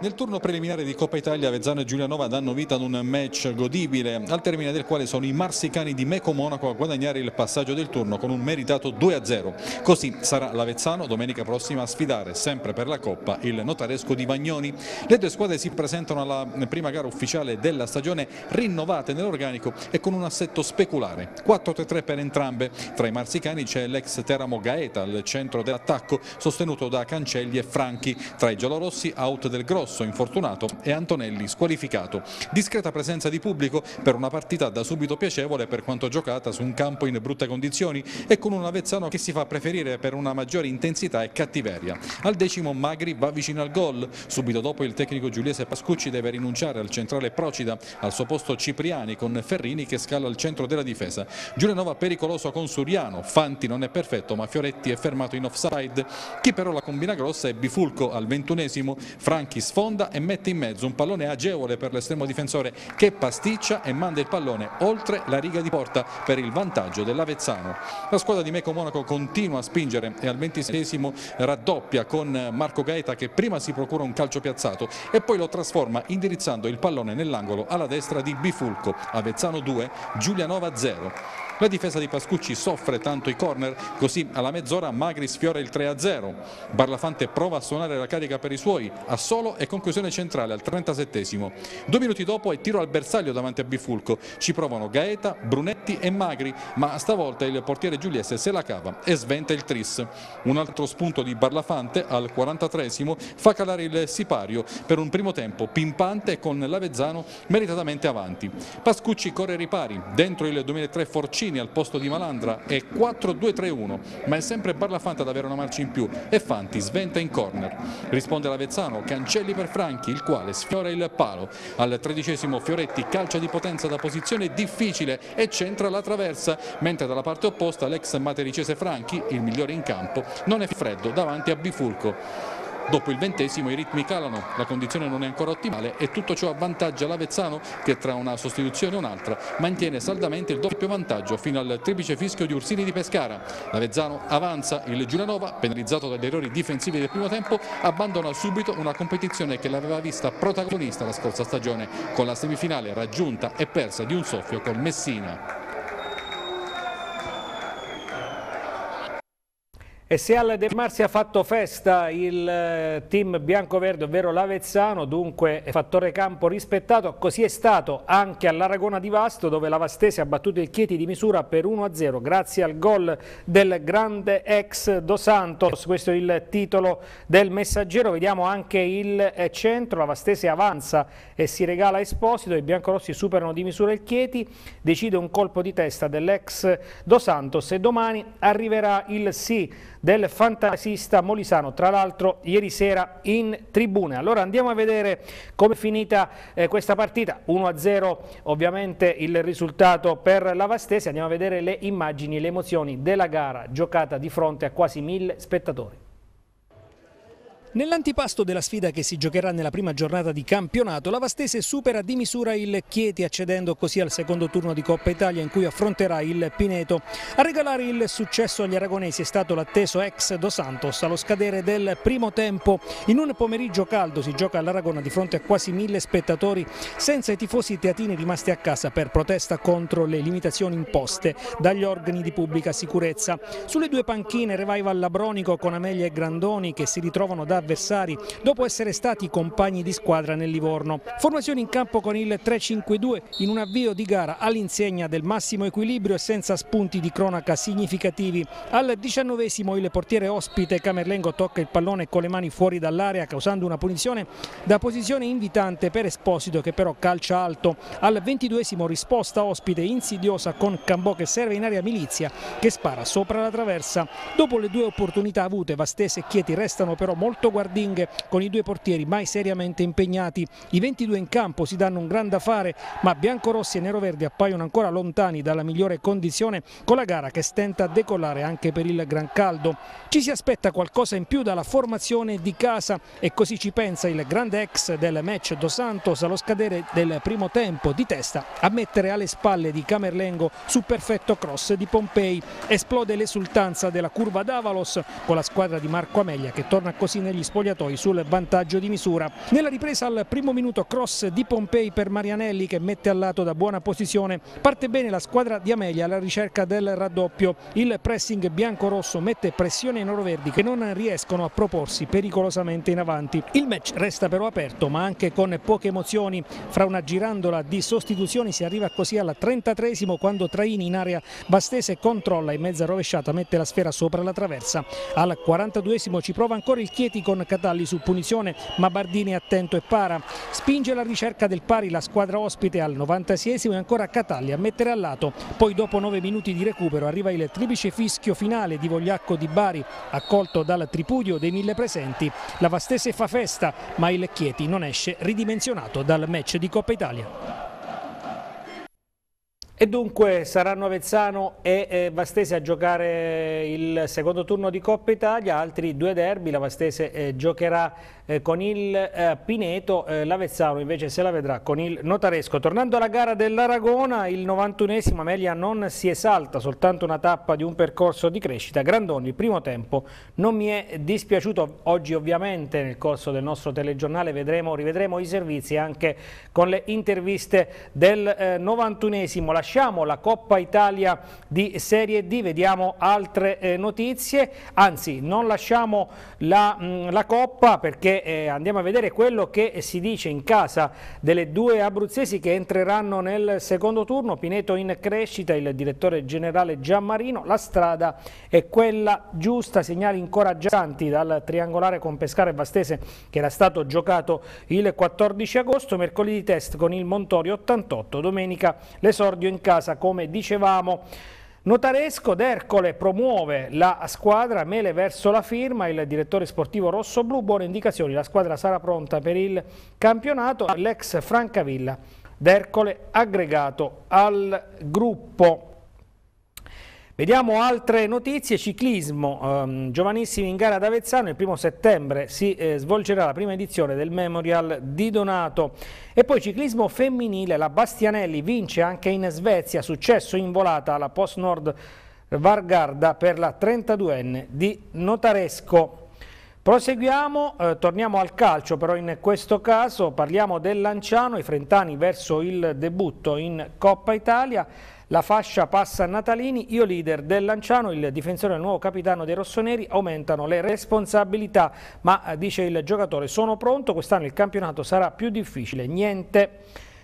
Nel turno preliminare di Coppa Italia Avezzano e Giulianova danno vita ad un match godibile, al termine del quale sono i marsicani di Meco Monaco a guadagnare il passaggio del turno con un meritato 2-0. Così sarà l'Avezzano domenica prossima a sfidare, sempre per la Coppa, il notaresco di Bagnoni. Le due squadre si presentano alla prima gara ufficiale della stagione rinnovate nell'organico e con un assetto speculare. 4-3-3 per entrambe. Tra i marsicani c'è l'ex Teramo Gaeta al centro dell'attacco, sostenuto da Cancelli e Franchi. Tra i giallorossi out del Grosso infortunato e Antonelli squalificato. Discreta presenza di pubblico per una partita da subito piacevole per quanto giocata su un campo in brutte condizioni e con un Avezzano che si fa preferire per una maggiore intensità e cattiveria. Al decimo Magri va vicino al gol, subito dopo il tecnico giuliese Pascucci deve rinunciare al centrale Procida, al suo posto Cipriani con Ferrini che scala al centro della difesa. Giulianova pericoloso con Suriano, Fanti non è perfetto ma Fioretti è fermato in offside. Chi però la combina grossa è Bifulco al ventunesimo, Franchi Marchi sfonda e mette in mezzo un pallone agevole per l'estremo difensore che pasticcia e manda il pallone oltre la riga di porta per il vantaggio dell'Avezzano. La squadra di Meco Monaco continua a spingere e al ventisesimo raddoppia con Marco Gaeta che prima si procura un calcio piazzato e poi lo trasforma indirizzando il pallone nell'angolo alla destra di Bifulco, Avezzano 2, Giulianova 0. La difesa di Pascucci soffre tanto i corner, così alla mezz'ora Magri sfiora il 3-0. Barlafante prova a suonare la carica per i suoi, a solo Sassuolo e conclusione centrale al 37esimo. Due minuti dopo è tiro al bersaglio davanti a Bifulco, ci provano Gaeta, Brunetti e Magri, ma stavolta il portiere Giuliese se la cava e sventa il tris. Un altro spunto di Barlafante al 43esimo fa calare il sipario per un primo tempo pimpante con l'Avezzano meritatamente avanti. Pascucci corre ai ripari, dentro il 2003 Forcini al posto di Malandra è 4-2-3-1, ma è sempre Barlafante ad avere una marcia in più e Fanti sventa in corner. Risponde l'Avezzano, cancella Marcelli per Franchi, il quale sfiora il palo. Al tredicesimo Fioretti calcia di potenza da posizione difficile e centra la traversa, mentre dalla parte opposta l'ex matericese Franchi, il migliore in campo, non è freddo davanti a Bifurco. Dopo il ventesimo i ritmi calano, la condizione non è ancora ottimale e tutto ciò avvantaggia l'Avezzano che tra una sostituzione e un'altra mantiene saldamente il doppio vantaggio fino al triplice fischio di Ursini di Pescara. L'Avezzano avanza, il Giulianova, penalizzato dagli errori difensivi del primo tempo, abbandona subito una competizione che l'aveva vista protagonista la scorsa stagione con la semifinale raggiunta e persa di un soffio col Messina. E se al De Marzi ha fatto festa il eh, team bianco-verde, ovvero l'Avezzano, dunque fattore campo rispettato, così è stato anche all'Aragona di Vasto, dove la Vastese ha battuto il Chieti di misura per 1-0, grazie al gol del grande ex Dos Santos. Questo è il titolo del messaggero. Vediamo anche il eh, centro, la Vastese avanza e si regala Esposito, i biancorossi superano di misura il Chieti, decide un colpo di testa dell'ex Dos Santos e domani arriverà il sì del fantasista molisano, tra l'altro ieri sera in tribune. Allora andiamo a vedere come è finita eh, questa partita, 1-0 ovviamente il risultato per la Vastese, andiamo a vedere le immagini, le emozioni della gara giocata di fronte a quasi mille spettatori. Nell'antipasto della sfida che si giocherà nella prima giornata di campionato, la Vastese supera di misura il Chieti accedendo così al secondo turno di Coppa Italia in cui affronterà il Pineto. A regalare il successo agli aragonesi è stato l'atteso ex Dos Santos allo scadere del primo tempo. In un pomeriggio caldo si gioca all'Aragona di fronte a quasi mille spettatori senza i tifosi teatini rimasti a casa per protesta contro le limitazioni imposte dagli organi di pubblica sicurezza. Sulle due panchine revival labronico con Amelia e Grandoni che si ritrovano da avversari dopo essere stati compagni di squadra nel Livorno. Formazione in campo con il 3-5-2 in un avvio di gara all'insegna del massimo equilibrio e senza spunti di cronaca significativi. Al diciannovesimo il portiere ospite Camerlengo tocca il pallone con le mani fuori dall'area causando una punizione da posizione invitante per Esposito che però calcia alto. Al ventiduesimo risposta ospite insidiosa con Cambò che serve in area milizia che spara sopra la traversa. Dopo le due opportunità avute Vastese e Chieti restano però molto guardinghe con i due portieri mai seriamente impegnati. I 22 in campo si danno un gran da fare, ma biancorossi e neroverdi appaiono ancora lontani dalla migliore condizione con la gara che stenta a decollare anche per il gran caldo. Ci si aspetta qualcosa in più dalla formazione di casa e così ci pensa il grande ex del match Dos Santos allo scadere del primo tempo di testa a mettere alle spalle di Camerlengo su perfetto cross di Pompei. Esplode l'esultanza della curva d'Avalos con la squadra di Marco Amelia che torna così negli gli spogliatoi sul vantaggio di misura. Nella ripresa al primo minuto cross di Pompei per Marianelli che mette al lato da buona posizione. Parte bene la squadra di Amelia alla ricerca del raddoppio. Il pressing bianco-rosso mette pressione ai noroverdi che non riescono a proporsi pericolosamente in avanti. Il match resta però aperto ma anche con poche emozioni. Fra una girandola di sostituzioni si arriva così alla 33 quando Traini in area Bastese controlla in mezza rovesciata mette la sfera sopra la traversa. Al 42 ci prova ancora il Chieti con Catalli su punizione ma Bardini è attento e para. Spinge la ricerca del pari la squadra ospite al 96esimo e ancora Catalli a mettere a lato. Poi dopo 9 minuti di recupero arriva il triplice fischio finale di Vogliacco di Bari accolto dal tripudio dei mille presenti. La Vastese fa festa ma il Chieti non esce ridimensionato dal match di Coppa Italia. E dunque saranno Avezzano e Vastese a giocare il secondo turno di Coppa Italia, altri due derby, la Vastese eh, giocherà eh, con il eh, Pineto, eh, l'Avezzano invece se la vedrà con il Notaresco. Tornando alla gara dell'Aragona, il 91esimo Amelia non si esalta, soltanto una tappa di un percorso di crescita. Grandoni, il primo tempo, non mi è dispiaciuto. Oggi ovviamente nel corso del nostro telegiornale vedremo, rivedremo i servizi anche con le interviste del 91esimo. Eh, lasciamo la Coppa Italia di Serie D, vediamo altre eh, notizie, anzi non lasciamo la, mh, mm, la Coppa perché eh, andiamo a vedere quello che si dice in casa delle due abruzzesi che entreranno nel secondo turno, Pineto in crescita, il direttore generale Giammarino, la strada è quella giusta, segnali incoraggianti dal triangolare con Pescara e Vastese che era stato giocato il 14 agosto, mercoledì test con il Montori 88, domenica l'esordio in casa come dicevamo. Notaresco d'Ercole promuove la squadra Mele verso la firma, il direttore sportivo rosso-blu, buone indicazioni, la squadra sarà pronta per il campionato, l'ex Francavilla d'Ercole aggregato al gruppo. Vediamo altre notizie, ciclismo, ehm, giovanissimi in gara ad Avezzano, il primo settembre si eh, svolgerà la prima edizione del Memorial di Donato e poi ciclismo femminile, la Bastianelli vince anche in Svezia, successo in volata alla Post Nord Vargarda per la 32enne di Notaresco. Proseguiamo, eh, torniamo al calcio però in questo caso parliamo del Lanciano, i Frentani verso il debutto in Coppa Italia la fascia passa a Natalini, io leader del Lanciano, il difensore del nuovo capitano dei rossoneri aumentano le responsabilità, ma eh, dice il giocatore sono pronto, quest'anno il campionato sarà più difficile, niente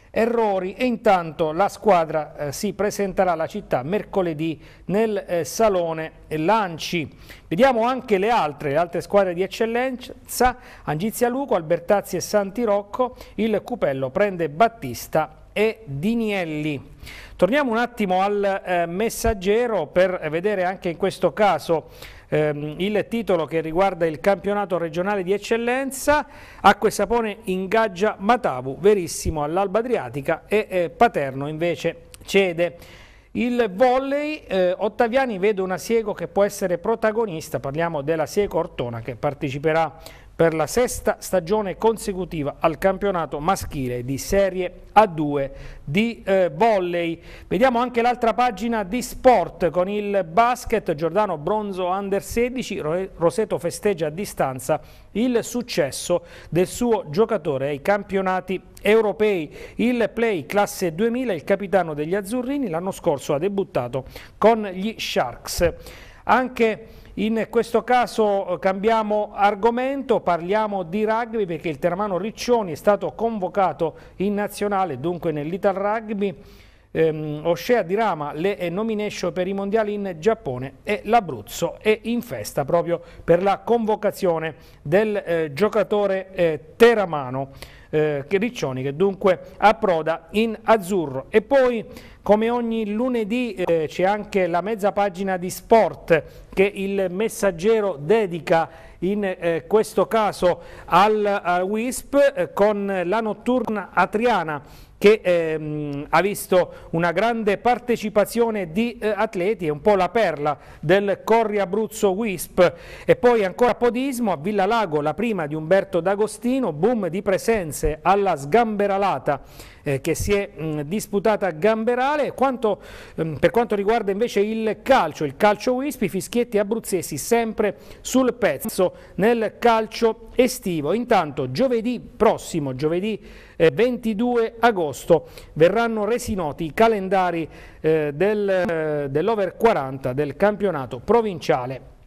errori e intanto la squadra eh, si presenterà alla città mercoledì nel eh, salone Lanci. Vediamo anche le altre, le altre squadre di eccellenza, Angizia Luco, Albertazzi e Santi Rocco, il Cupello prende Battista e Dinielli. Torniamo un attimo al eh, messaggero per vedere anche in questo caso ehm, il titolo che riguarda il campionato regionale di eccellenza. Acque Sapone ingaggia Matavu, Verissimo all'Alba Adriatica e eh, Paterno invece cede. Il volley, eh, Ottaviani vede una Siego che può essere protagonista, parliamo della Siego Ortona che parteciperà per la sesta stagione consecutiva al campionato maschile di Serie A2 di eh, volley. Vediamo anche l'altra pagina di sport con il basket Giordano Bronzo Under 16, Roseto festeggia a distanza il successo del suo giocatore ai campionati europei. Il play classe 2000, il capitano degli Azzurrini, l'anno scorso ha debuttato con gli Sharks. Anche in questo caso eh, cambiamo argomento, parliamo di rugby perché il termano Riccioni è stato convocato in nazionale, dunque nell'Ital Rugby. Ehm, Oscea dirama le eh, nomination per i mondiali in Giappone e l'Abruzzo è in festa proprio per la convocazione del eh, giocatore eh, teramano eh, Riccioni che dunque approda in azzurro. E poi come ogni lunedì eh, c'è anche la mezza pagina di sport che il messaggero dedica in eh, questo caso al, al WISP eh, con la notturna Atriana che ehm, ha visto una grande partecipazione di eh, atleti, è un po' la perla del Corri Abruzzo Wisp e poi ancora podismo a Villa Lago, la prima di Umberto D'Agostino, boom di presenze alla sgamberalata eh, che si è disputata a Gamberale. Quanto, per quanto riguarda invece il calcio, il calcio Wispi, fischietti abruzzesi sempre sul pezzo nel calcio estivo. Intanto giovedì prossimo, giovedì 22 eh, agosto, verranno resi noti i calendari eh, del, dell'over 40 del campionato provinciale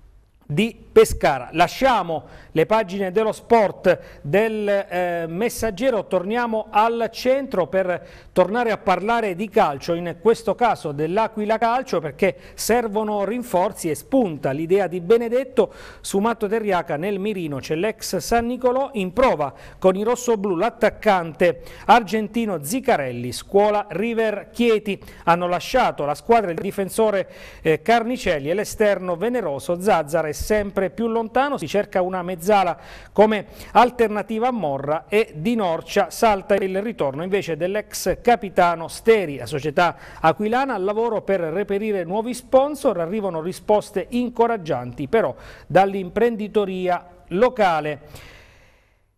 di Pescara. Lasciamo le pagine dello sport del eh, messaggero, torniamo al centro per tornare a parlare di calcio, in questo caso dell'Aquila Calcio perché servono rinforzi e spunta l'idea di Benedetto su Matto Terriaca nel mirino, c'è l'ex San Nicolò in prova con i rossoblù l'attaccante argentino Zicarelli, scuola River Chieti, hanno lasciato la squadra il difensore eh, Carnicelli e l'esterno veneroso Zazzare sempre più lontano, si cerca una mezzala come alternativa a Morra e Di Norcia salta il ritorno invece dell'ex capitano Steri, la società aquilana al lavoro per reperire nuovi sponsor, arrivano risposte incoraggianti però dall'imprenditoria locale.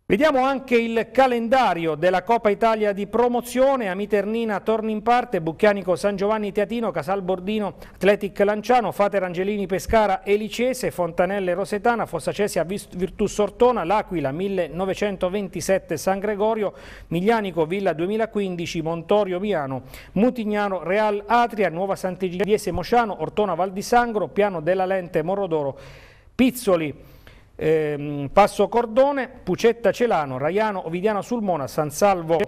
Vediamo anche il calendario della Coppa Italia di promozione, Amiternina torna in parte, Bucchianico San Giovanni Teatino, Casal Bordino, Atletic Lanciano, Fater Angelini Pescara Elicese, Fontanelle Rosetana, Fossacesia Virtus Ortona, L'Aquila 1927 San Gregorio, Miglianico Villa 2015, Montorio Miano, Mutignano Real Atria, Nuova Sant'Igiliese Mociano, Ortona Val di Sangro, Piano della Lente Morodoro, Pizzoli ehm, Passo Cordone, Pucetta Celano, Raiano, Ovidiano Sulmona, San Salvo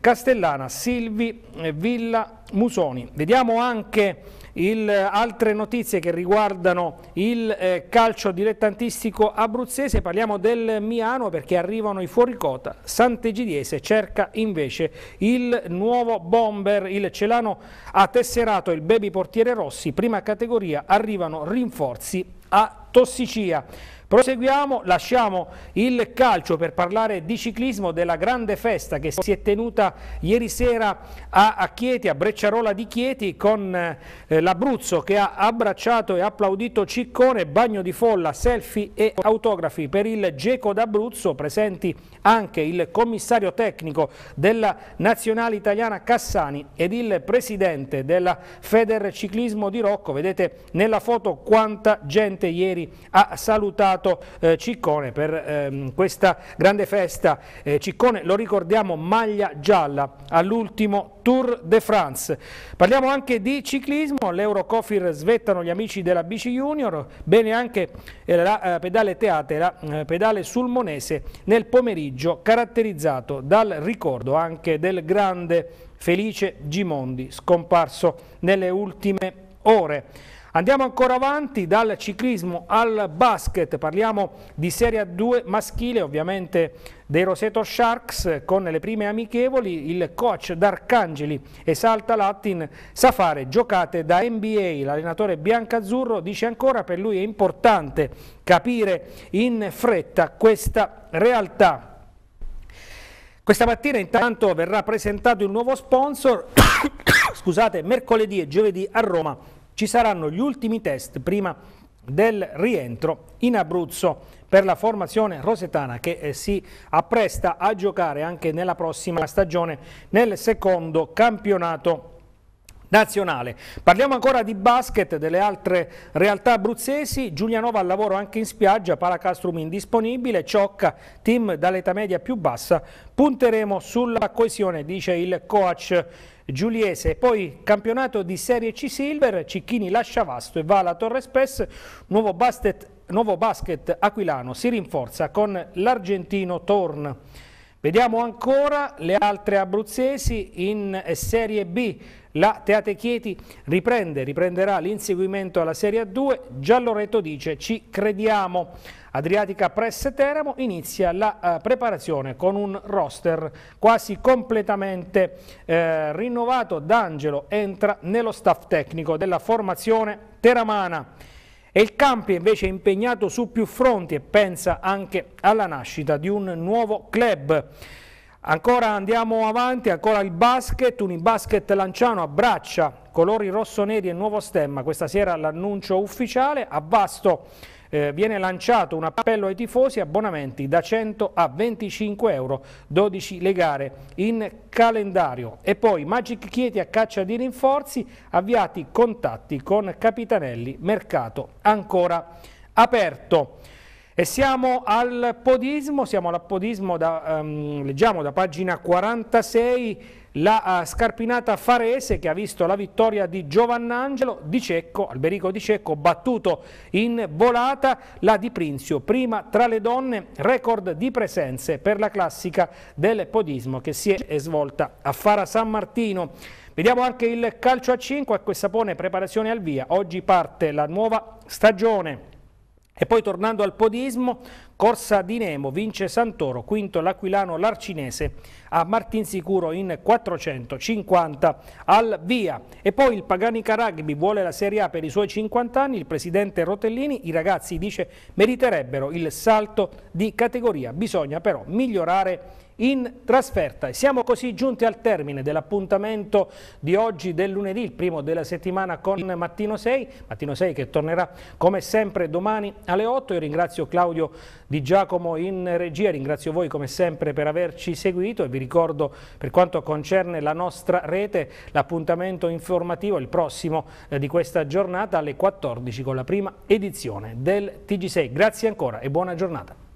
Castellana, Silvi, eh, Villa Musoni. Vediamo anche il, altre notizie che riguardano il eh, calcio dilettantistico abruzzese, parliamo del Miano perché arrivano i fuoricota, Sant'Egidiese cerca invece il nuovo bomber, il Celano ha tesserato il baby portiere Rossi, prima categoria arrivano rinforzi a Tossicia. Proseguiamo, lasciamo il calcio per parlare di ciclismo della grande festa che si è tenuta ieri sera a, Chieti, a Brecciarola di Chieti con eh, l'Abruzzo che ha abbracciato e applaudito Ciccone, bagno di folla, selfie e autografi per il Geco d'Abruzzo, presenti anche il commissario tecnico della nazionale italiana Cassani ed il presidente della Feder Ciclismo di Rocco. Vedete nella foto quanta gente ieri ha salutato Renato eh, Ciccone per ehm, questa grande festa. Eh, Ciccone, lo ricordiamo, maglia gialla all'ultimo Tour de France. Parliamo anche di ciclismo, all'Eurocofir svettano gli amici della BC Junior, bene anche eh, la eh, pedale teatera, eh, pedale sulmonese nel pomeriggio caratterizzato dal ricordo anche del grande Felice Gimondi scomparso nelle ultime ore. Andiamo ancora avanti dal ciclismo al basket, parliamo di Serie 2 maschile, ovviamente dei Roseto Sharks con le prime amichevoli, il coach d'Arcangeli esalta Latin, sa fare giocate da NBA, l'allenatore biancazzurro dice ancora per lui è importante capire in fretta questa realtà. Questa mattina intanto verrà presentato il nuovo sponsor, scusate, mercoledì e giovedì a Roma ci saranno gli ultimi test prima del rientro in Abruzzo per la formazione rosetana che eh, si appresta a giocare anche nella prossima stagione nel secondo campionato nazionale. Parliamo ancora di basket, delle altre realtà abruzzesi, Giulianova al lavoro anche in spiaggia, Palacastrum indisponibile, Ciocca, team dall'età media più bassa, punteremo sulla coesione, dice il coach Giuliese. Poi campionato di Serie C Silver, Cicchini lascia Vasto e va alla Torre Spes, nuovo basket, nuovo basket aquilano si rinforza con l'argentino Torn. Vediamo ancora le altre abruzzesi in Serie B. La Teate Chieti riprende, riprenderà l'inseguimento alla Serie A2, Gialloreto dice ci crediamo. Adriatica Press Teramo inizia la eh, preparazione con un roster quasi completamente eh, rinnovato. D'Angelo entra nello staff tecnico della formazione teramana. E il Campi invece è impegnato su più fronti e pensa anche alla nascita di un nuovo club. Ancora andiamo avanti, ancora il basket, un basket lanciano a braccia, colori rosso-neri e nuovo stemma, questa sera l'annuncio ufficiale, a Vasto eh, viene lanciato un appello ai tifosi, abbonamenti da 100 a 25 euro, 12 le gare in calendario e poi Magic Chieti a caccia di rinforzi, avviati contatti con Capitanelli, mercato ancora aperto. E siamo al podismo, siamo all'apodismo, da, um, leggiamo da pagina 46 la uh, scarpinata farese che ha visto la vittoria di Giovannangelo Di Cecco, Alberico Di Cecco battuto in volata, la di Prinzio, prima tra le donne, record di presenze per la classica del podismo che si è svolta a Fara San Martino. Vediamo anche il calcio a 5, a questa pone preparazione al via, oggi parte la nuova stagione e poi tornando al podismo, Corsa di Nemo vince Santoro, quinto l'Aquilano l'Arcinese a Martinsicuro in 450 al via. E poi il Paganica Rugby vuole la Serie A per i suoi 50 anni, il presidente Rotellini, i ragazzi dice meriterebbero il salto di categoria, bisogna però migliorare in trasferta. siamo così giunti al termine dell'appuntamento di oggi, del lunedì, il primo della settimana con Mattino 6, Mattino 6 che tornerà come sempre domani alle 8. Io ringrazio Claudio Di Giacomo in regia, ringrazio voi come sempre per averci seguito e vi ricordo per quanto concerne la nostra rete l'appuntamento informativo il prossimo eh, di questa giornata alle 14 con la prima edizione del TG6. Grazie ancora e buona giornata.